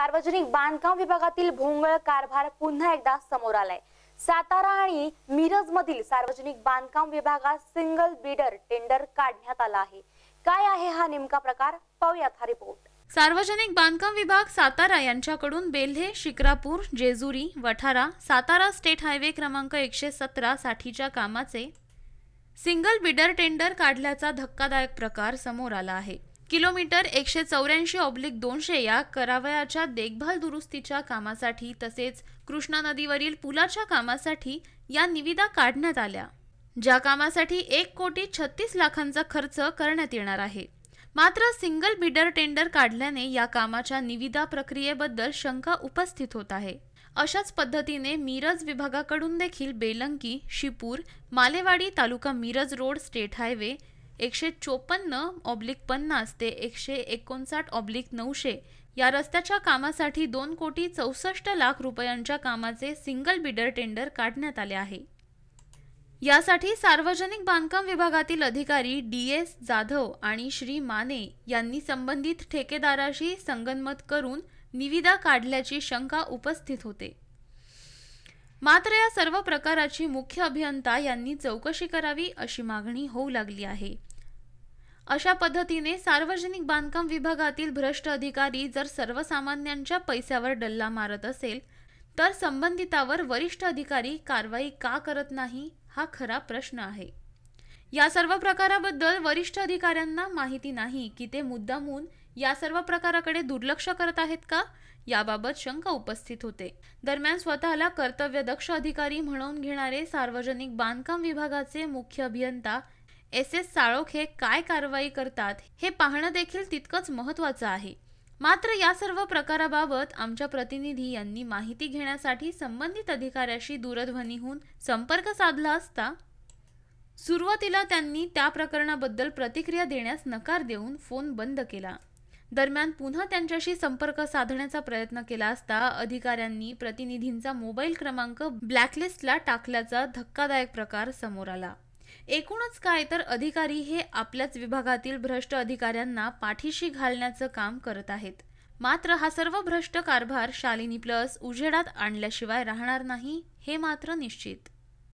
सार्वजनिक बांधकाम विभागातील भोंगळ कारभार पुन्हा एकदा समोर आलाय सातारा आणि मिरज मधील सार्वजनिक बांधकाम विभागात सिंगल बिडर टेंडर काढण्यात आला आहे काय आहे हा नेमका प्रकार पाहूयात हा रिपोर्ट सार्वजनिक बांधकाम विभाग सातारा यांच्याकडून बेल्हे शिक्रापूर जेजुरी वठारा सातारा स्टेट हायवे क्रमांक एकशे सतरा साठीच्या कामाचे सिंगल बिडर टेंडर काढल्याचा धक्कादायक प्रकार समोर आला आहे किलोमीटर एकशे चौऱ्याऐंशी ऑब्लिक दोनशे या करावयाच्या देखभाल दुरुस्तीच्या कामासाठी तसेच कृष्णा नदीवरील पुलाच्या कामासाठी या निविदा काढण्यात आल्या ज्या कामासाठी एक कोटी छत्तीस लाखांचा खर्च करण्यात येणार आहे मात्र सिंगल बिडर टेंडर काढल्याने या कामाच्या निविदा प्रक्रियेबद्दल शंका उपस्थित होत आहे अशाच पद्धतीने मिरज विभागाकडून देखील Belanki Shipur Malewadi taluka Miraj road state highway एकशे चोपन्न ऑब्लिक पन्नास ते एकशे एकोणसाठ ऑब्लिक नऊशे या रस्त्याच्या कामासाठी दोन कोटी चौसष्ट लाख रुपयांच्या कामाचे सिंगल बिडर टेंडर काढण्यात आले आहे यासाठी सार्वजनिक बांधकाम विभागातील अधिकारी डी एस जाधव आणि श्री माने यांनी संबंधित ठेकेदाराशी संगनमत करून निविदा काढल्याची शंका उपस्थित होते मात्र या सर्व प्रकाराची मुख्य अभियंता यांनी चौकशी करावी अशी मागणी होऊ लागली आहे अशा पद्धतीने सार्वजनिक बांधकाम विभागातील भ्रष्ट अधिकारी जर सर्वसामान्यांच्या पैशावर डल्ला मारत असेल तर संबंधितावर वरिष्ठ अधिकारी कारवाई का करत नाही हा खरा प्रश्न आहे या सर्व प्रकाराबद्दल वरिष्ठ अधिकाऱ्यांना माहिती नाही की ते मुद्दामून या सर्व प्रकाराकडे दुर्लक्ष करत आहेत का याबाबत शंका उपस्थित होते दरम्यान स्वतःला कर्तव्यदक्ष अधिकारी म्हणून घेणारे सार्वजनिक बांधकाम विभागाचे मुख्य अभियंता एस एस साळोखे काय कारवाई करतात हे पाहणं देखील तितकंच महत्त्वाचं आहे मात्र या सर्व प्रकाराबाबत आमच्या प्रतिनिधी यांनी माहिती घेण्यासाठी संबंधित अधिकाऱ्याशी दूरध्वनीहून संपर्क साधला असता सुरुवातीला त्यांनी त्या प्रकरणाबद्दल प्रतिक्रिया देण्यास नकार देऊन फोन बंद केला दरम्यान पुन्हा त्यांच्याशी संपर्क साधण्याचा प्रयत्न केला असता अधिकाऱ्यांनी प्रतिनिधींचा मोबाईल क्रमांक ब्लॅकलिस्टला टाकल्याचा धक्कादायक प्रकार समोर आला एकूणच काय तर अधिकारी हे आपल्याच विभागातील भ्रष्ट अधिकाऱ्यांना पाठीशी घालण्याचं काम करत आहेत मात्र हा सर्व भ्रष्ट कारभार शालिनी प्लस उजेडात आणल्याशिवाय राहणार नाही हे मात्र निश्चित